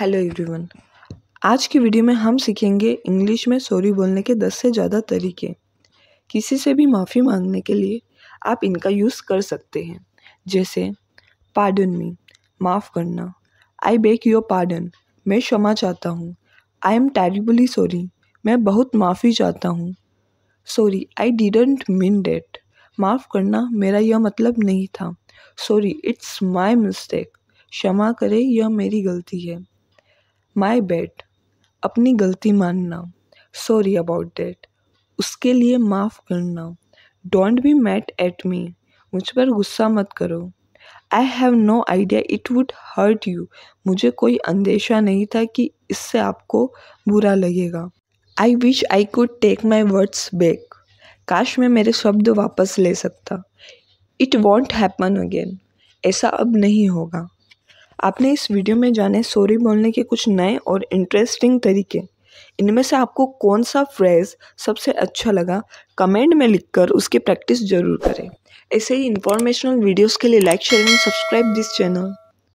hello everyone आज की video में हम सीखेंगे इंग्लिश में सॉरी बोलने के 10 से ज़्यादा तरीके किसी से भी माफ़ी मांगने के लिए आप इनका यूज़ कर सकते हैं जैसे पार्डन मी माफ़ करना आई बेक योर पार्डन मैं क्षमा चाहता हूँ आई एम टेरिबली सॉरी मैं बहुत माफ़ी चाहता हूँ sorry I didn't mean that माफ़ करना मेरा यह मतलब नहीं था सॉरी इट्स माई मिस्टेक क्षमा करें यह मेरी गलती है माई बेट अपनी गलती मानना सॉरी अबाउट डेट उसके लिए माफ़ करना don't be mad at me मुझ पर गुस्सा मत करो I have no idea it would hurt you मुझे कोई अंदेशा नहीं था कि इससे आपको बुरा लगेगा I wish I could take my words back काश मैं मेरे शब्द वापस ले सकता इट वॉन्ट हैपन अगेन ऐसा अब नहीं होगा आपने इस वीडियो में जाने सॉरी बोलने के कुछ नए और इंटरेस्टिंग तरीके इनमें से आपको कौन सा फ्रेज़ सबसे अच्छा लगा कमेंट में लिखकर उसकी प्रैक्टिस जरूर करें ऐसे ही इंफॉर्मेशनल वीडियोस के लिए like share and subscribe this channel